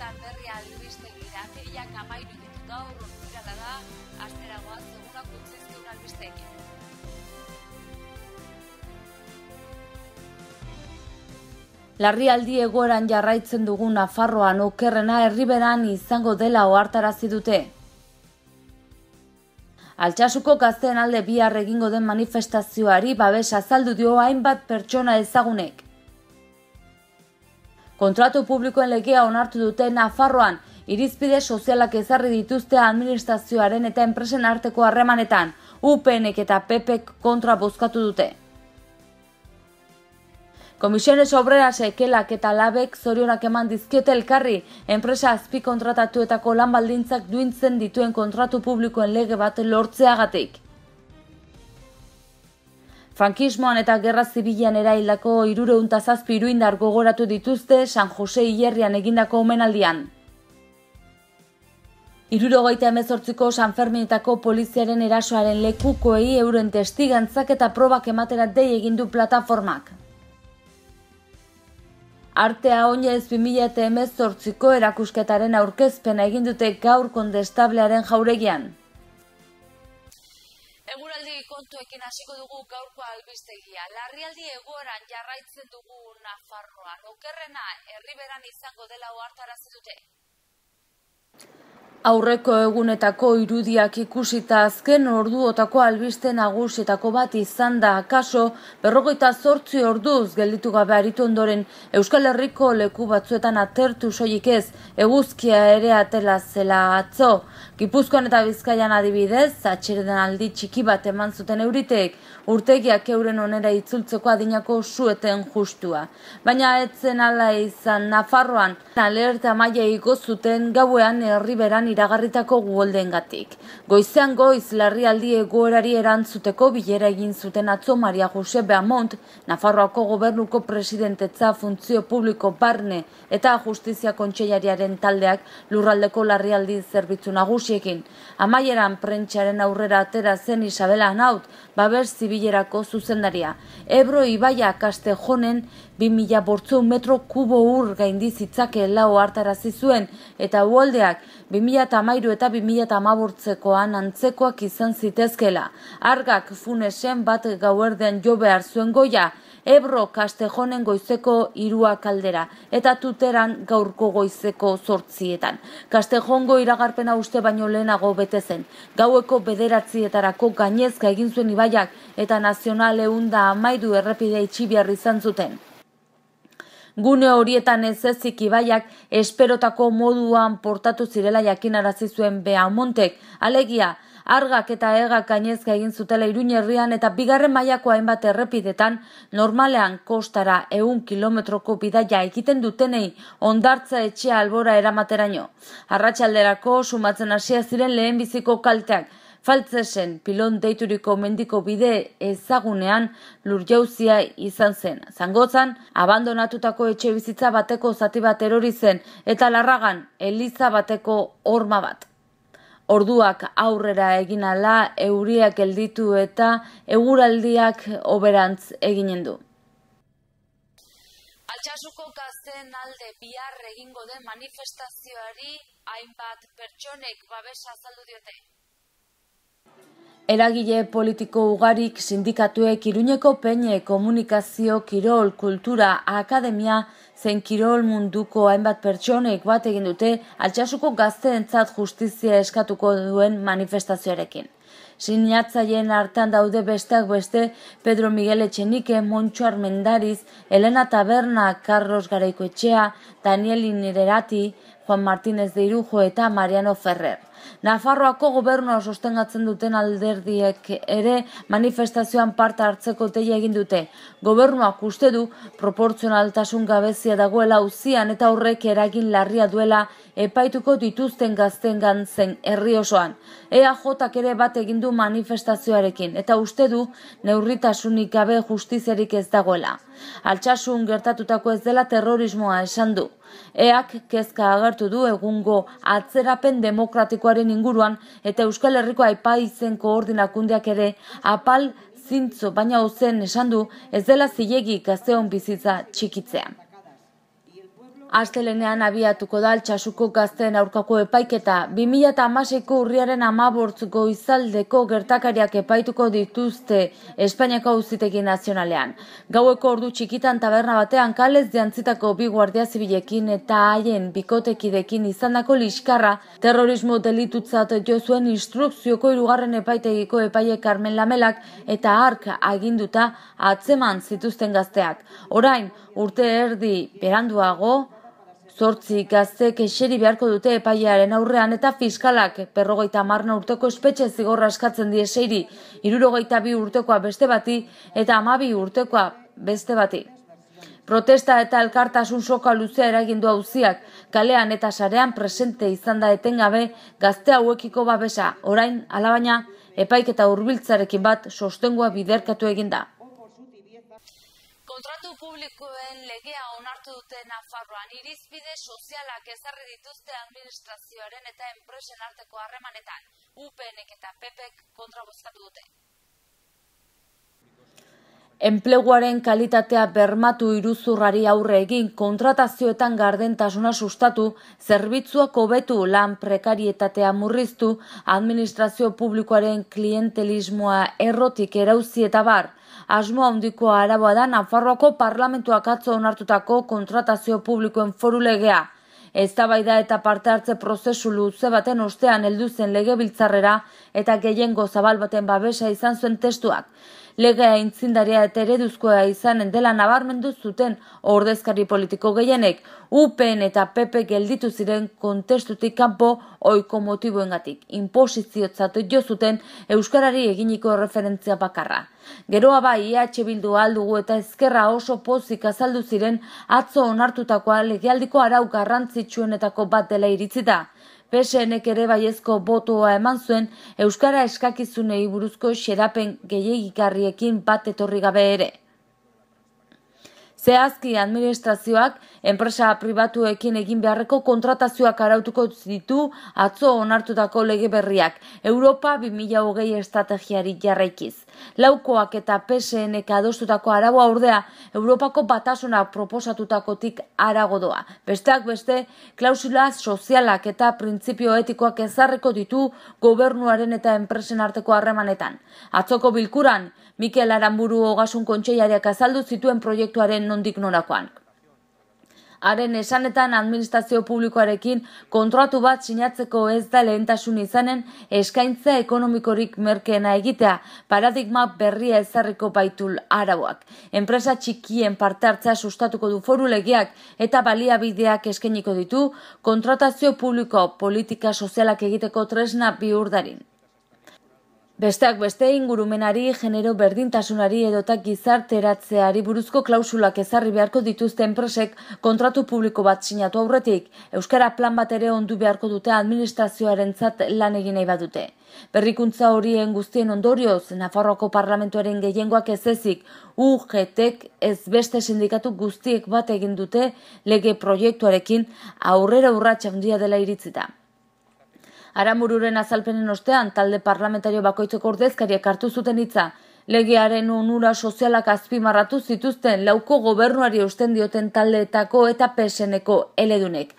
honetan berri albiste gira, behiak amairu ditu da, astera goaz, segura kutzezkeun Larri aldi egoeran jarraitzen dugun Nafarroan okerrena herriberan izango dela ohartarazi dute. Altsasuko gazteen alde bihar egingo den manifestazioari babes azaldu dio hainbat pertsona ezagunek. Kontratu publikoen legea onartu dute Nafarroan, irizpide sozialak ezarri dituzte administrazioaren eta enpresen arteko harremanetan, UPNek eta PPEk kontra bozkatu dute. Komisiones obrera sekelak eta labek zorionak eman dizkiote elkarri, enpresa azpi kontratatuetako lanbaldintzak duintzen dituen kontratu publikoen lege bat lortzeagatik. Frankismoan eta gerra zibilian erailako irure untazazpi iruindar gogoratu dituzte San Jose Illerrian egindako omenaldian. Irurogeita ko San Ferminetako poliziaren erasoaren lekukoei euren testigantzak eta probak ematera dei egindu plataformak. Artea oinez 2018 eta erakusketaren aurkezpena egindute gaur kondestablearen jauregian larri kontuekin hasiko dugu gaurko albistegia. Larrialdi egoeran jarraitzen dugu Nafarroa. Okerrena herriberan izango dela ohartarazi dute. Aurreko egunetako irudiak ikusita azken orduotako albisten nagusietako bat izan da kaso, berrogeita zortzi orduz gelditu gabe aritu ondoren Euskal Herriko leku batzuetan atertu soilik ez, eguzkia ere atela zela atzo. Gipuzkoan eta Bizkaian adibidez, atxereden aldi txiki bat eman zuten euritek, urtegiak euren onera itzultzeko adinako sueten justua. Baina etzen ala izan Nafarroan, alerta maia igo zuten gauean herriberan iragarritako gatik. Goizean goiz larrialdi egoerari erantzuteko bilera egin zuten atzo Maria Jose Beamont, Nafarroako gobernuko presidentetza funtzio publiko barne eta justizia kontseilariaren taldeak lurraldeko larrialdi zerbitzu nagusiekin. Amaieran prentxaren aurrera atera zen Isabela Naut, babes zibilerako zuzendaria. Ebro Ibaia kaste 2000 metro kubo ur gaindi zitzake lau hartarazi zuen eta uoldeak bimila eta amairu eta bimila eta amabortzekoan antzekoak izan zitezkela. Argak funesen bat gauerdean jo behar zuen goia, ebro kastejonen goizeko irua kaldera eta tuteran gaurko goizeko sortzietan. Kastejongo iragarpena uste baino lehenago bete zen. Gaueko bederatzietarako gainezka egin zuen ibaiak eta nazionale unda amaidu errepidea itxibiarri izan zuten. Gune horietan ez ezik ibaiak esperotako moduan portatu zirela jakin arazi zuen beha montek. Alegia, argak eta egak gainezka egin zutela iruñerrian herrian eta bigarren mailako hainbat errepidetan normalean kostara eun kilometroko bidaia egiten dutenei ondartza etxea albora eramateraino. Arratxalderako sumatzen hasia ziren lehen biziko kalteak. Faltzesen pilon deituriko mendiko bide ezagunean lur jauzia izan zen. Zangotzan, abandonatutako etxe bizitza bateko zati bat erori zen eta larragan eliza bateko horma bat. Orduak aurrera egin ala, euriak elditu eta euraldiak oberantz eginen du. Altxasuko gazten alde bihar egingo den manifestazioari hainbat pertsonek babesa zaldu diote. Eragile politiko ugarik sindikatuek iruñeko peine komunikazio kirol kultura akademia zen kirol munduko hainbat pertsonek bat egin dute altxasuko gazteentzat justizia eskatuko duen manifestazioarekin. Siniatzaien hartan daude besteak beste Pedro Miguel Etxenike, Montxo Armendariz, Elena Taberna, Carlos Garaikoetxea, Daniel Inirerati, Juan Martínez de Irujo eta Mariano Ferrer. Nafarroako gobernua sostengatzen duten alderdiek ere manifestazioan parte hartzeko teia egin dute. Gobernuak uste du proportzionaltasun gabezia dagoela uzian eta horrek eragin larria duela epaituko dituzten gazten gantzen herri osoan. E jotak ere bat egin du manifestazioarekin eta uste du neurritasunik gabe justizerik ez dagoela. Altsasun gertatutako ez dela terrorismoa esan du. Eak kezka agertu du egungo atzerapen demokratikoa politikoaren inguruan eta Euskal Herriko aipa izen koordinakundeak ere apal zintzo baina ozen esan du ez dela zilegi gazteon bizitza txikitzean astelenean abiatuko da altxasuko gazten aurkako epaiketa. 2008ko urriaren amabortzuko izaldeko gertakariak epaituko dituzte Espainiako auzitegi nazionalean. Gaueko ordu txikitan taberna batean kalez deantzitako bi guardia zibilekin eta haien bikotekidekin izandako liskarra terrorismo delitutzat jo zuen instrukzioko irugarren epaitegiko epaie Carmen Lamelak eta ark aginduta atzeman zituzten gazteak. Orain, urte erdi beranduago, Zortzi gaztek eseri beharko dute epaiaren aurrean eta fiskalak perrogeita amarna urteko espetxe zigorra askatzen die seiri, irurogeita bi urtekoa beste bati eta amabi urtekoa beste bati. Protesta eta elkartasun soka luzea eragindu hauziak, kalean eta sarean presente izan da etengabe gazte hauekiko babesa, orain alabaina epaik eta urbiltzarekin bat sostengoa biderkatu eginda publikoen legea onartu dute Nafarroan irizpide sozialak ezarri dituzte administrazioaren eta enpresen arteko harremanetan UPNek eta PPek kontrabozkatu dute. Enpleguaren kalitatea bermatu iruzurrari aurre egin, kontratazioetan gardentasuna sustatu, zerbitzua kobetu lan prekarietatea murriztu, administrazio publikoaren klientelismoa errotik erauzi eta bar, asmo handiko araboa da Nafarroako parlamentuak atzo onartutako kontratazio publikoen foru legea. Ez da eta parte hartze prozesu luze baten ostean heldu zen legebiltzarrera eta gehiengo zabal baten babesa izan zuen testuak legea intzindaria eta ereduzkoa izanen dela nabarmendu zuten ordezkari politiko gehienek, UPN eta PP gelditu ziren kontestutik kanpo oiko motivoengatik. Inpositziotzatu jo zuten euskarari eginiko referentzia bakarra. Geroa bai IH e bildu aldugu eta ezkerra oso pozik azaldu ziren atzo onartutakoa legialdiko arau garrantzitsuenetako bat dela iritzita. PSNek ere baiezko botoa eman zuen Euskara eskakizunei buruzko xerapen gehiagikarriekin bat etorri gabe ere. Zehazki administrazioak enpresa pribatuekin egin beharreko kontratazioak arautuko ditu atzo onartutako lege berriak Europa 2008 estrategiari jarraikiz. Laukoak eta PSN adostutako araboa ordea Europako batasuna proposatutakotik arago doa. Besteak beste, klausula sozialak eta printzipio etikoak ezarreko ditu gobernuaren eta enpresen arteko harremanetan. Atzoko bilkuran, Mikel Aramburu Ogasun Kontseilariak azaldu zituen proiektuaren nondik norakoan haren esanetan administrazio publikoarekin kontratu bat sinatzeko ez da lehentasun izanen eskaintza ekonomikorik merkeena egitea paradigma berria ezarriko baitul arauak. Enpresa txikien parte hartzea sustatuko du foru legiak eta baliabideak eskainiko ditu kontratazio publiko politika sozialak egiteko tresna biurdarin. Besteak beste ingurumenari, genero berdintasunari edota gizarte eratzeari buruzko klausulak ezarri beharko dituzten enpresek kontratu publiko bat sinatu aurretik, Euskara plan bat ere ondu beharko dute administrazioaren zat lan egin nahi badute. Berrikuntza horien guztien ondorioz, Nafarroko Parlamentoaren gehiengoak ez ezik, UGTek ez beste sindikatu guztiek bat egin dute lege proiektuarekin aurrera urratxa handia dela iritzita. Aramururen azalpenen ostean, talde parlamentario bakoitzeko ordezkariak hartu zuten hitza. Legiaren onura sozialak azpimarratu zituzten lauko gobernuari eusten dioten taldeetako eta peseneko eledunek.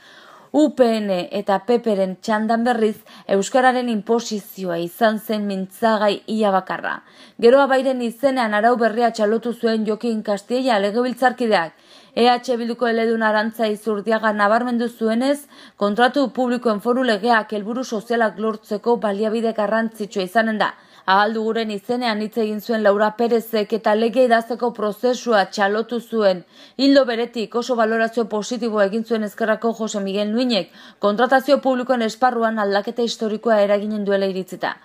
UPN eta Peperen txandan berriz Euskararen inposizioa izan zen mintzagai ia bakarra. Geroa bairen izenean arau berria txalotu zuen jokin kastiela legobiltzarkideak. EH Bilduko eledun arantza izurdiaga nabarmendu zuenez, kontratu publikoen foru legeak helburu sozialak lortzeko baliabide garrantzitsua izanen da ahaldu izenean hitz egin zuen Laura Perezek eta lege idazteko prozesua txalotu zuen. Hildo beretik oso valorazio positibo egin zuen ezkerrako Jose Miguel Nuinek, kontratazio publikoen esparruan aldaketa historikoa eraginen duela iritzita.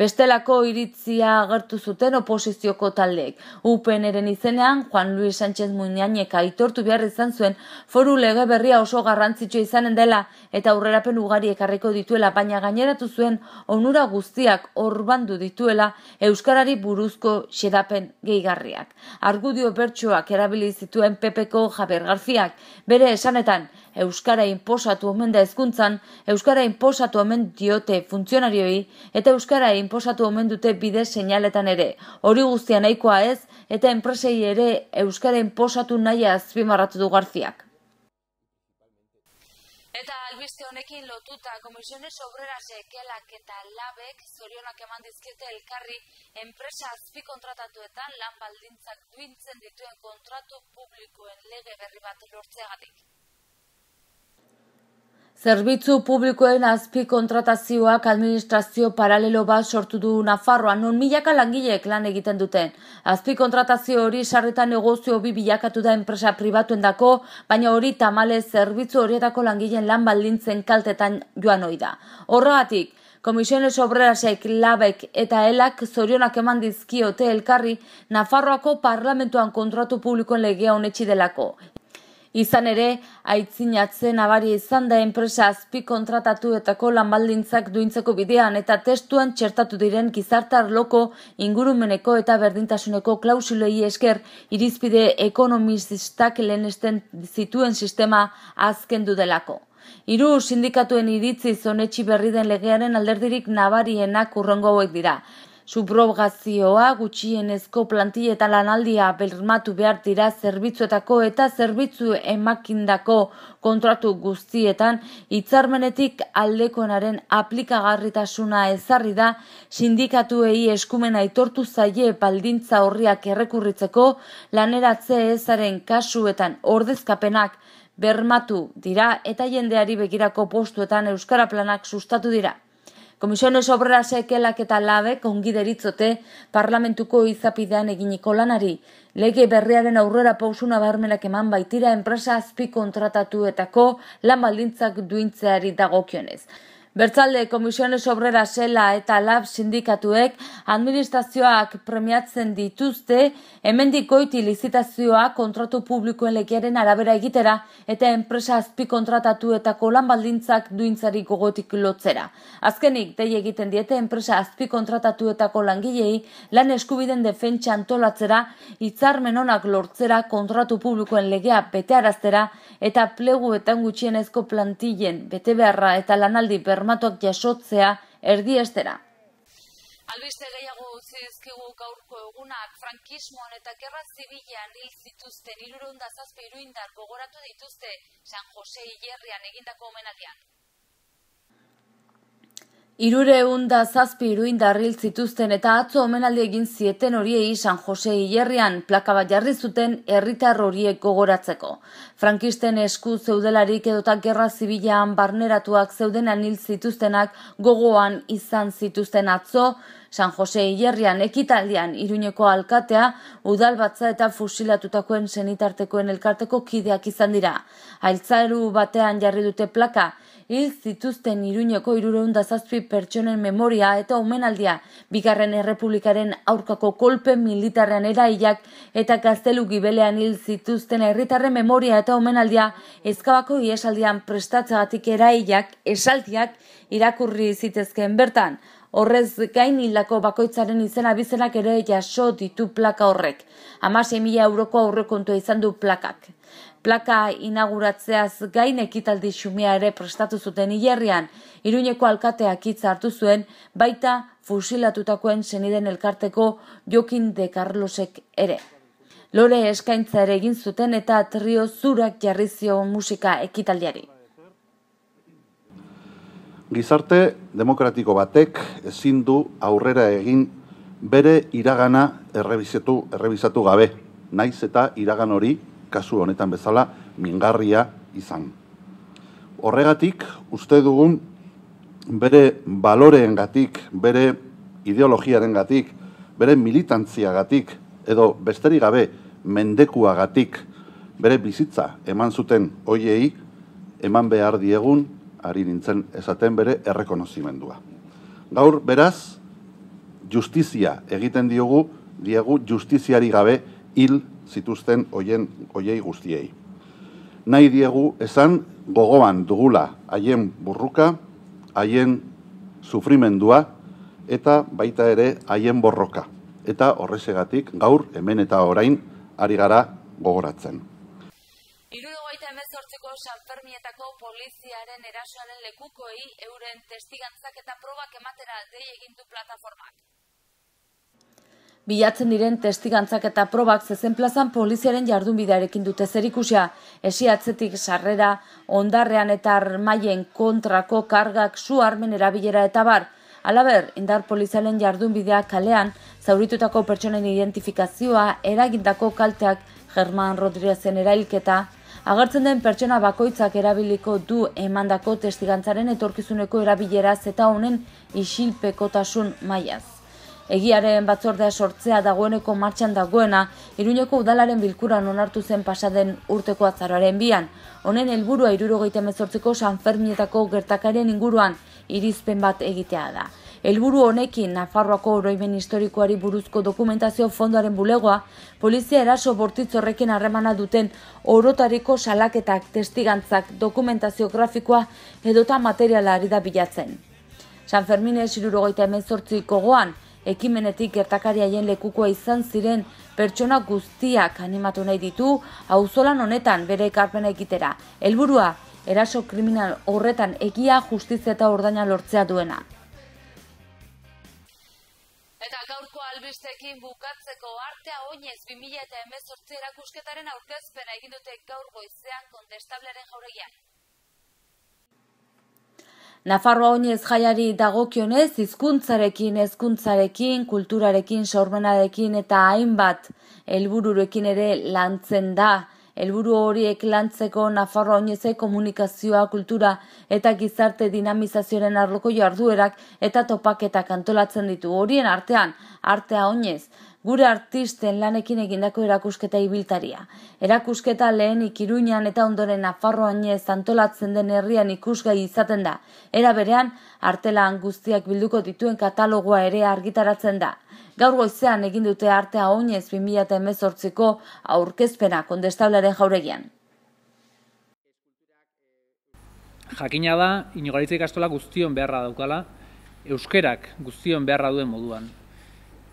Bestelako iritzia agertu zuten oposizioko taldeek. UPN eren izenean, Juan Luis Sánchez Muñanek aitortu behar izan zuen, foru lege berria oso garrantzitsua izanen dela, eta aurrerapen ugari ekarriko dituela, baina gaineratu zuen, onura guztiak orbandu dituela, Euskarari buruzko xedapen gehigarriak. Argudio bertsoak erabili zituen PPko Javier Garziak, bere esanetan, euskara inposatu omen da hezkuntzan, euskara inposatu omen diote funtzionarioi eta euskara inposatu omen dute bide seinaletan ere. Hori guztia nahikoa ez eta enpresei ere euskara inposatu naia azpimarratu du Garziak. Eta albiste honekin lotuta komisiones obrera sekelak eta labek zorionak eman dizkiete elkarri enpresa azpi kontratatuetan lan baldintzak duintzen dituen kontratu publikoen lege berri bat lortzeagatik. Zerbitzu publikoen azpi kontratazioak administrazio paralelo bat sortu du Nafarroan, non milaka langileek lan egiten duten. Azpi kontratazio hori sarretan negozio bi bilakatu da enpresa pribatuen dako, baina hori tamale zerbitzu horietako langileen lan baldintzen kaltetan joan oida. Horregatik, Komisiones Obrerasek, Labek eta Elak zorionak eman dizkiote elkarri Nafarroako parlamentuan kontratu publikoen legea honetxi delako. Izan ere, aitzinatzen abari izan da enpresa azpi kontratatu etako lanbaldintzak duintzeko bidean eta testuan txertatu diren gizartar loko ingurumeneko eta berdintasuneko klausulei esker irizpide ekonomizistak lehenesten zituen sistema azken dudelako. Hiru sindikatuen iritzi zonetxi berri den legearen alderdirik nabarienak urrongo hauek dira. Subrogazioa gutxienezko plantieta lanaldia bermatu behar dira zerbitzuetako eta zerbitzu emakindako kontratu guztietan hitzarmenetik aldekonaren aplikagarritasuna ezarri da sindikatuei eskumena aitortu zaie baldintza horriak errekurritzeko laneratze ezaren kasuetan ordezkapenak bermatu dira eta jendeari begirako postuetan euskara planak sustatu dira. Komisione sobrase kelak eta labe deritzote parlamentuko izapidean eginiko lanari. Lege berriaren aurrera pausuna barmenak eman baitira enpresa azpi kontratatuetako lan balintzak duintzeari dagokionez. Bertzalde Komisiones Obrera Sela eta Lab sindikatuek administrazioak premiatzen dituzte hemendikoiti lizitazioa kontratu publikoen legearen arabera egitera eta enpresa azpi kontratatuetako eta kolan baldintzak duintzari gogotik lotzera. Azkenik, dei egiten diete enpresa azpi kontratatuetako eta lan eskubiden defentsa antolatzera, itzarmen onak lortzera kontratu publikoen legea betearaztera eta pleguetan eta gutxienezko plantillen bete beharra eta lanaldi berra armatuak jasotzea erdi estera. Albiste gehiago utzi gaurko egunak frankismoan eta gerra zibilean hil zituzten irurunda zazpe iruindar gogoratu dituzte San Jose Ierrian egindako omenaldian. Irure eunda zazpi iruin darril zituzten eta atzo omenalde egin zieten horiei San Jose Ierrian plaka bat jarri zuten herritar horiek gogoratzeko. Frankisten esku zeudelarik edotak gerra zibilean barneratuak zeuden anil zituztenak gogoan izan zituzten atzo, San Jose Illerrian, ekitaldian iruñeko alkatea udal batza eta fusilatutakoen senitartekoen elkarteko kideak izan dira. Ailtzaeru batean jarri dute plaka, hil zituzten iruñeko irureunda pertsonen memoria eta omenaldia bigarren errepublikaren aurkako kolpe Militarrean eraiak eta gaztelu gibelean hil zituzten herritarren memoria eta eta omenaldia ezkabako iesaldian prestatzagatik erailak esaltiak irakurri zitezkeen bertan. Horrez gain hilako bakoitzaren izena bizenak ere jaso ditu plaka horrek. Hamasei mila euroko aurrekontua izan du plakak. Plaka inauguratzeaz gain ekitaldi xumia ere prestatu zuten hilerrian, iruñeko alkateak hitz hartu zuen, baita fusilatutakoen seniden elkarteko Jokin de Carlosek ere lore eskaintza ere egin zuten eta trio zurak jarri zio musika ekitaldiari. Gizarte demokratiko batek ezin du aurrera egin bere iragana errebizatu, errebizatu gabe, naiz eta iragan hori, kasu honetan bezala, mingarria izan. Horregatik, uste dugun, bere baloreen gatik, bere ideologiaren gatik, bere militantzia gatik, edo besterik gabe, mendekuagatik bere bizitza eman zuten hoiei eman behar diegun ari nintzen esaten bere errekonozimendua. Gaur beraz justizia egiten diogu diegu justiziari gabe hil zituzten hoien hoiei guztiei. Nahi diegu esan gogoan dugula haien burruka, haien sufrimendua eta baita ere haien borroka. Eta horrezegatik gaur hemen eta orain ari gara gogoratzen. Irudogaita emezortziko sanpermietako poliziaren erasoaren lekukoi euren testigantzak eta probak ematera dei egintu plataformak. Bilatzen diren testigantzak eta probak zezen plazan poliziaren jardunbidearekin dute zerikusia. Esi atzetik sarrera, ondarrean eta armaien kontrako kargak su armen erabilera eta bar. Alaber, indar polizialen jardun bidea kalean, zauritutako pertsonen identifikazioa eragindako kalteak German Rodriazen erailketa, agertzen den pertsona bakoitzak erabiliko du emandako testigantzaren etorkizuneko erabilera zeta honen isilpekotasun maiaz egiaren batzordea sortzea dagoeneko martxan dagoena, iruñeko udalaren bilkuran onartu zen pasaden urteko atzararen bian. Honen helburua irurogeite San Ferminetako gertakaren inguruan irizpen bat egitea da. Helburu honekin, Nafarroako oroimen historikoari buruzko dokumentazio fondoaren bulegoa, polizia eraso bortitzorrekin harremana duten orotariko salaketak testigantzak dokumentazio grafikoa edota materiala ari da bilatzen. San Ferminez irurogeita hemen sortziko ekimenetik gertakariaien lekukoa izan ziren pertsona guztiak animatu nahi ditu auzolan honetan bere ekarpena egitera. Helburua eraso kriminal horretan egia justizia eta ordaina lortzea duena. Eta gaurko albistekin bukatzeko artea oinez 2018 erakusketaren aurkezpena egin dute gaurgoizean kontestablearen jauregian. Nafarroa oinez ez jaiari dagokionez, hizkuntzarekin, hezkuntzarekin, kulturarekin, sormenarekin eta hainbat helbururekin ere lantzen da. Helburu horiek lantzeko Nafarroa oinez komunikazioa, kultura eta gizarte dinamizazioaren arloko jarduerak eta topaketak antolatzen ditu. Horien artean, artea oinez, gure artisten lanekin egindako erakusketa ibiltaria. Erakusketa lehen ikiruñan eta ondoren Nafarroan ez antolatzen den herrian ikusgai izaten da. Era berean, artelan guztiak bilduko dituen katalogoa ere argitaratzen da. Gaur goizean egin dute artea oinez 2018ko aurkezpena kondestablaren jauregian. Jakina da, inigoritza guztion beharra daukala, euskerak guztion beharra duen moduan.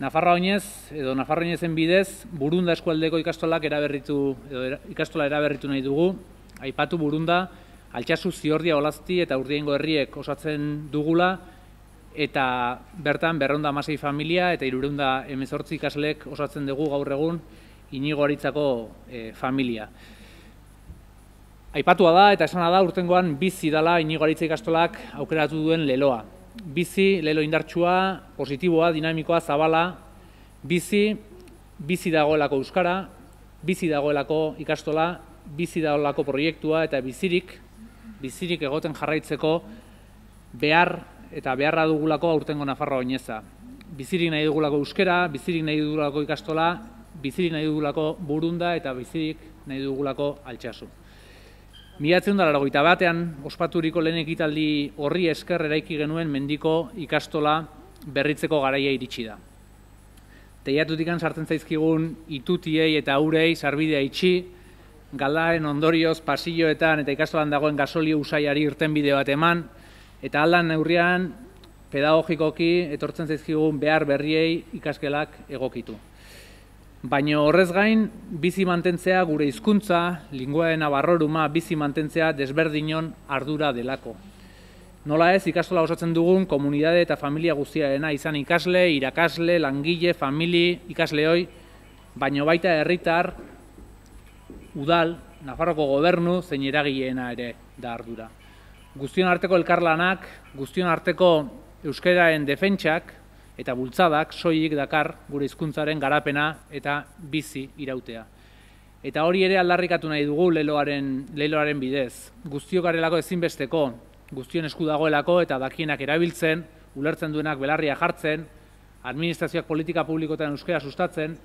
Nafarra oinez, edo Nafarra oinezen bidez, burunda eskualdeko ikastolak eraberritu, edo ikastola eraberritu nahi dugu. Aipatu burunda, altxasu ziordia olazti eta urdiengo herriek osatzen dugula, eta bertan berrunda amasei familia eta irurunda emezortzi ikaslek osatzen dugu gaur egun inigo e, familia. Aipatua da eta esana da urtengoan bizi dala inigo aritzik ikastolak aukeratu duen leloa bizi, lelo indartsua, positiboa, dinamikoa, zabala, bizi, bizi dagoelako euskara, bizi dagoelako ikastola, bizi dagoelako proiektua eta bizirik, bizirik egoten jarraitzeko behar eta beharra dugulako aurtengo Nafarro oineza. Bizirik nahi dugulako euskera, bizirik nahi dugulako ikastola, bizirik nahi dugulako burunda eta bizirik nahi dugulako altxasun. Milatzen da laragoita batean, ospaturiko lehen ekitaldi horri esker eraiki genuen mendiko ikastola berritzeko garaia iritsi da. Teiatutik sartzen zaizkigun itutiei eta aurei sarbidea itxi, galaren ondorioz pasilloetan eta ikastolan dagoen gasolio usaiari irten bide bat eman, eta aldan neurrian pedagogikoki etortzen zaizkigun behar berriei ikaskelak egokitu. Baina horrez gain, bizi mantentzea gure hizkuntza, linguaena barroruma, bizi mantentzea desberdinon ardura delako. Nola ez, ikastola osatzen dugun, komunidade eta familia guztiarena izan ikasle, irakasle, langile, famili, ikasle baino baina baita herritar, udal, Nafarroko gobernu, zein eragileena ere da ardura. Guztion arteko elkarlanak, guztion arteko euskeraen defentsak, eta bultzadak soilik dakar gure hizkuntzaren garapena eta bizi irautea. Eta hori ere aldarrikatu nahi dugu leloaren leloaren bidez. Guztiok garelako ezinbesteko, guztion esku dagoelako eta dakienak erabiltzen, ulertzen duenak belarria jartzen, administrazioak politika publikotan euskera sustatzen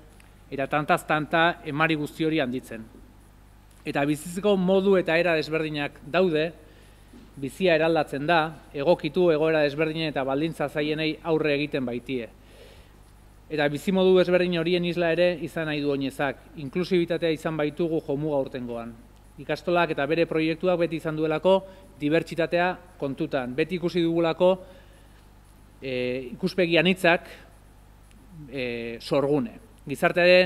eta tantaz tanta emari guzti hori handitzen. Eta bizitzeko modu eta era desberdinak daude, bizia eraldatzen da, egokitu egoera desberdinen eta baldintza zaienei aurre egiten baitie. Eta bizimodu desberdin horien isla ere izan nahi du oinezak, inklusibitatea izan baitugu jomuga urtengoan. Ikastolak eta bere proiektuak beti izan duelako, dibertsitatea kontutan. Beti ikusi dugulako eh, ikuspegian hitzak eh, sorgune. Gizartea ere,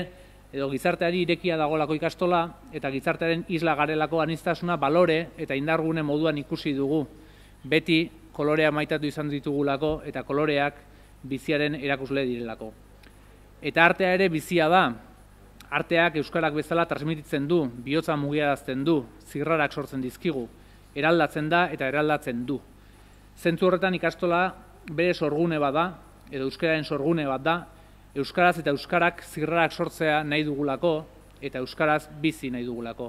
edo gizarteari irekia dagolako ikastola eta gizartearen isla garelako anistasuna balore eta indargune moduan ikusi dugu beti kolorea maitatu izan ditugulako eta koloreak biziaren erakusle direlako. Eta artea ere bizia da. Arteak euskarak bezala transmititzen du, bihotza mugiarazten du, zirrarak sortzen dizkigu, eraldatzen da eta eraldatzen du. Zentzu horretan ikastola bere sorgune bada edo euskararen sorgune bat da Euskaraz eta Euskarak zirrarak sortzea nahi dugulako, eta Euskaraz bizi nahi dugulako.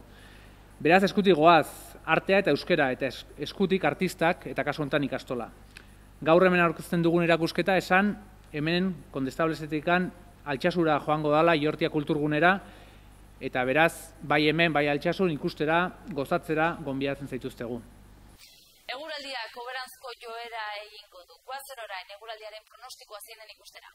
Beraz eskutik goaz, artea eta euskera, eta eskutik artistak eta kasu honetan ikastola. Gaur hemen aurkezten dugun erakusketa esan, hemen kondestablezetikan altxasura joango dala jortia kulturgunera, eta beraz, bai hemen, bai altxasun ikustera, gozatzera, gonbiatzen zaituztegu. Eguraldiak oberantzko joera egin du, guazen orain eguraldiaren pronostikoa zienen ikustera.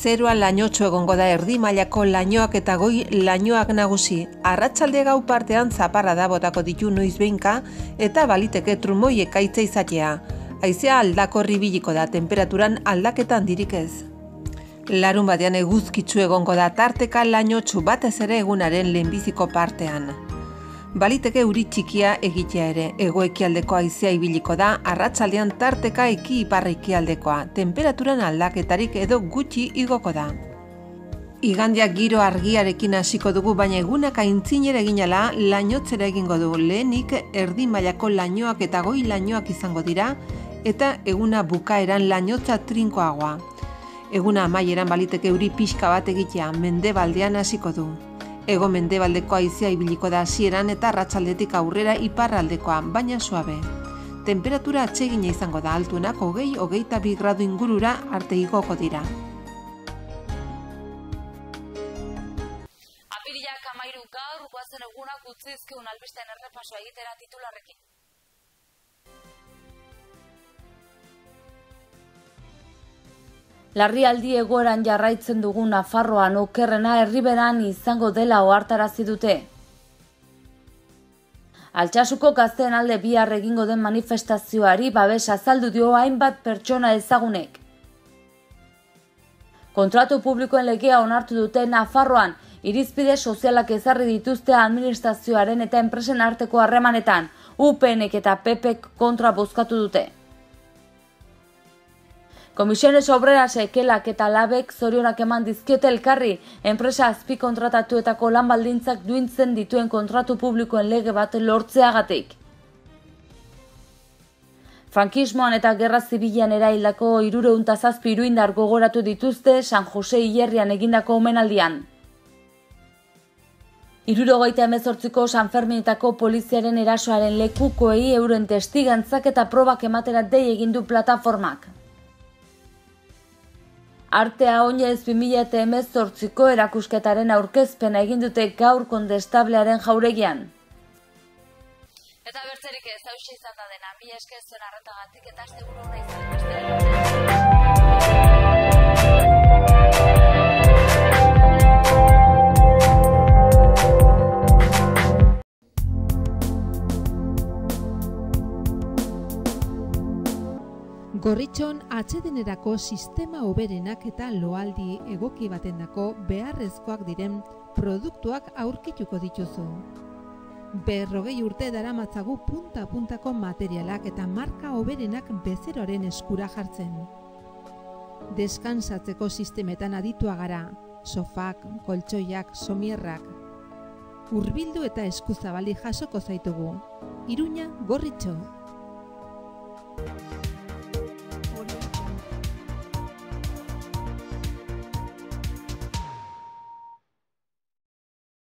zerua lainotxo egongo da erdi mailako lainoak eta goi lainoak nagusi. Arratsalde gau partean zaparra da botako ditu noiz behinka eta baliteke trumoi ekaitza izatea. Aizea aldako ribiliko da, temperaturan aldaketan dirik ez. Larun batean eguzkitzu egongo da tarteka lainotxu batez ere egunaren lehenbiziko partean baliteke uri txikia egitea ere. Ego ekialdeko ibiliko da, arratsaldean tarteka eki iparra temperaturan aldaketarik edo gutxi igoko da. Igandia giro argiarekin hasiko dugu, baina egunak aintzin ere eginala, lainotzera egingo dugu lehenik, erdi mailako lainoak eta goi lainoak izango dira, eta eguna bukaeran lainotza trinkoagoa. Eguna amaieran baliteke euri pixka bat egitea, mendebaldean hasiko du. Ego mendebaldeko aizea ibiliko da hasieran eta arratsaldetik aurrera iparraldekoa, baina suabe. Temperatura atsegina izango da altuenak hogei hogeita bi gradu ingurura arte igoko dira. Apirilak amairu gaur, guazen egunak utzezkeun albisten errepasoa egitera titularrekin. Larrialdi egoeran jarraitzen dugu Nafarroan okerrena herriberan izango dela ohartarazi dute. Altsasuko gazten alde bihar egingo den manifestazioari babes azaldu dio hainbat pertsona ezagunek. Kontratu publikoen legea onartu dute Nafarroan, irizpide sozialak ezarri dituzte administrazioaren eta enpresen arteko harremanetan, UPNek eta PPek kontra bozkatu dute. Komisiones obrera sekelak eta labek zorionak eman dizkiote elkarri, enpresa azpi kontratatuetako lan baldintzak duintzen dituen kontratu publikoen lege bat lortzeagatik. Frankismoan eta Gerra zibilan erailako irure untazazpi iruindar gogoratu dituzte San Jose Ierrian egindako omenaldian. Iruro goitea San Ferminitako poliziaren erasoaren lekukoei euren testigantzak eta probak ematera dei egindu plataformak. Artea ez 2018ko erakusketaren aurkezpena egin dute gaur kondestablearen jauregian. Eta bertzerik ez hausia izan da dena, mi eskez zuen eta azte burro izan Gorritxon atxedenerako sistema oberenak eta loaldi egoki baten dako beharrezkoak diren produktuak aurkituko dituzu. Berrogei urte dara matzagu punta-puntako materialak eta marka oberenak bezeroaren eskura jartzen. Deskansatzeko sistemetan aditua gara, sofak, koltsoiak, somierrak. Urbildu eta eskuzabali jasoko zaitugu. Iruña, gorritxo! Gorritxo!